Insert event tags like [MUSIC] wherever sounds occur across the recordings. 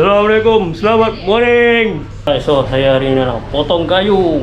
Assalamualaikum, selamat morning. So, saya hari ini nak potong kayu.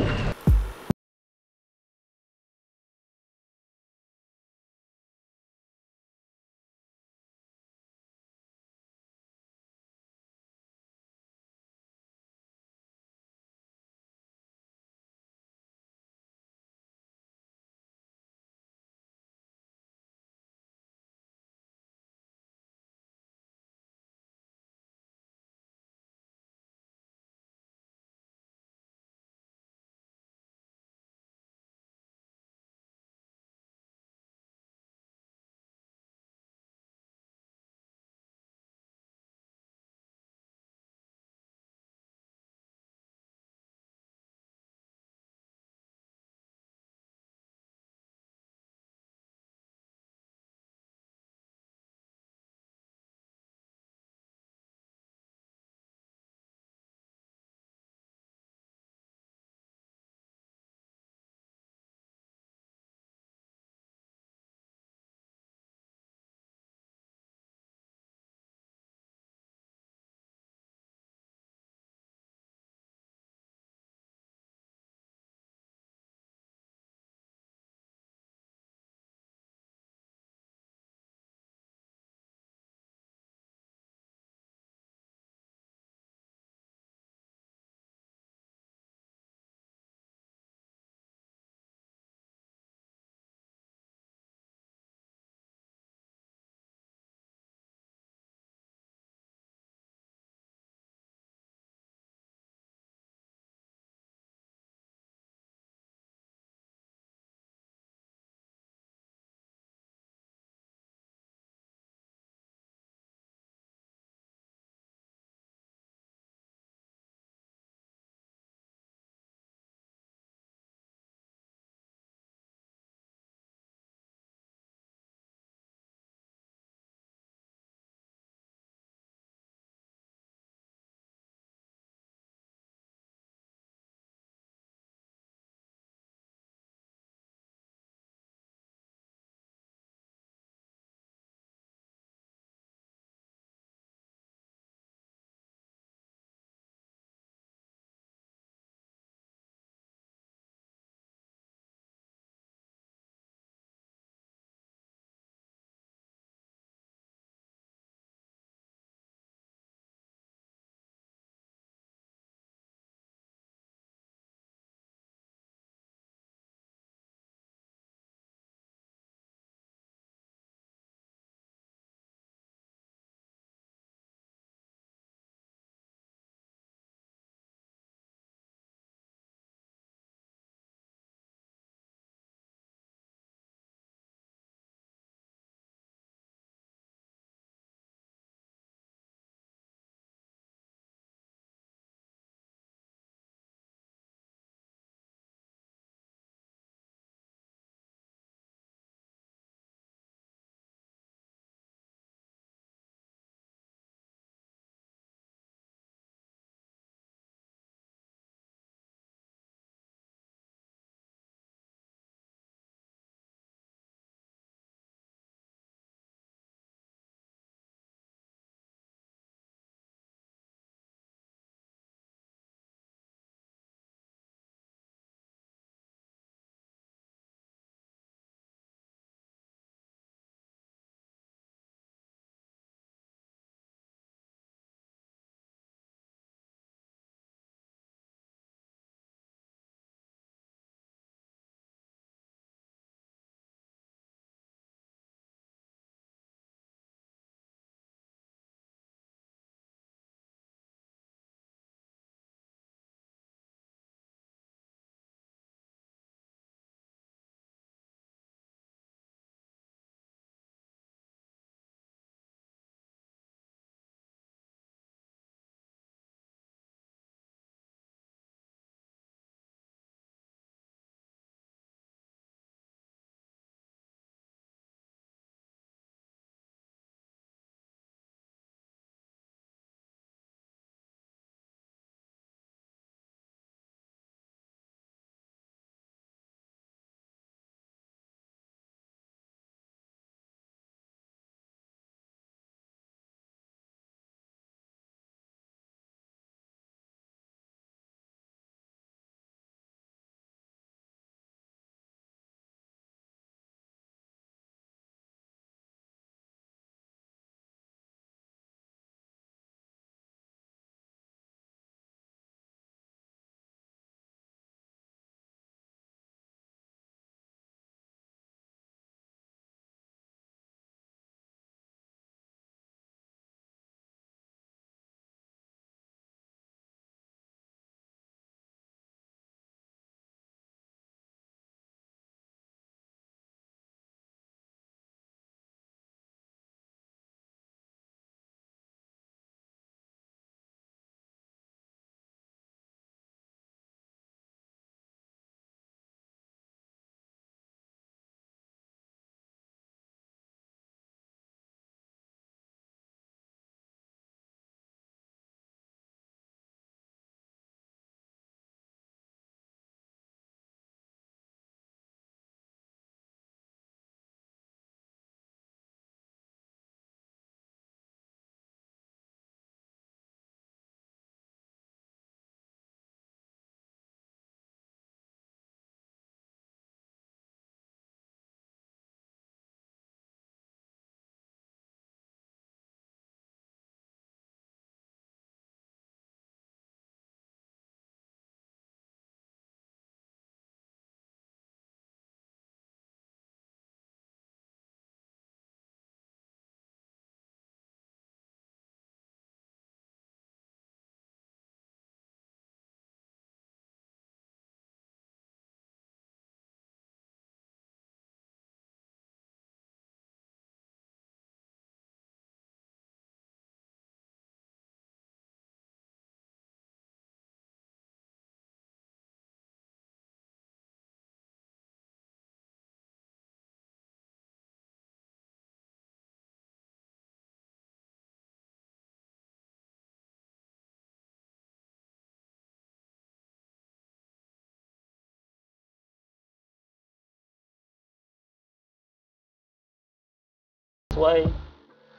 why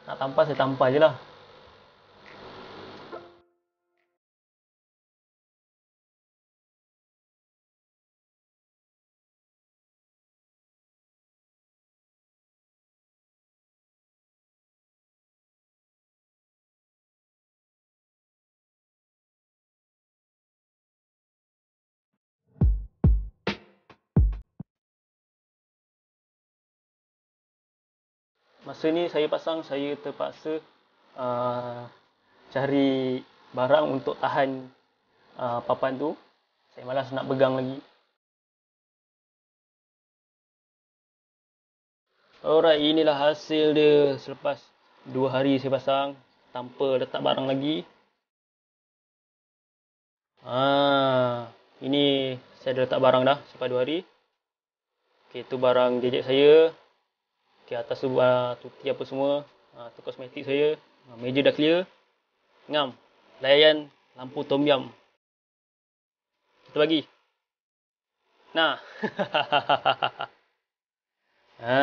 nak tampal saya tampal je lah masa ni saya pasang saya terpaksa uh, cari barang untuk tahan uh, papan tu saya malas nak pegang lagi alright inilah hasil dia selepas 2 hari saya pasang tanpa letak barang lagi ah ini saya dah letak barang dah selepas 2 hari Okay, itu barang gadget saya. Okey atas tu uh, tuti apa semua ha, tu kosmetik saya ha, meja dah clear ngam layan lampu tom yam kita bagi nah ha,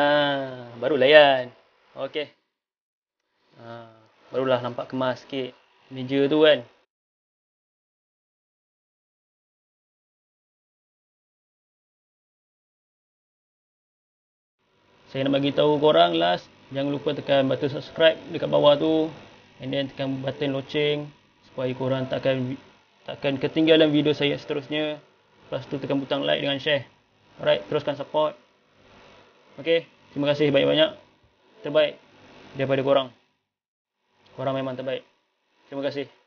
[LAUGHS] baru layan okey ha, barulah nampak kemas sikit meja tu kan saya nak bagi tahu korang last jangan lupa tekan button subscribe dekat bawah tu and then tekan button loceng supaya korang takkan takkan ketinggalan video saya seterusnya lepas tu tekan butang like dengan share alright teruskan support Okay, terima kasih banyak-banyak terbaik daripada korang korang memang terbaik terima kasih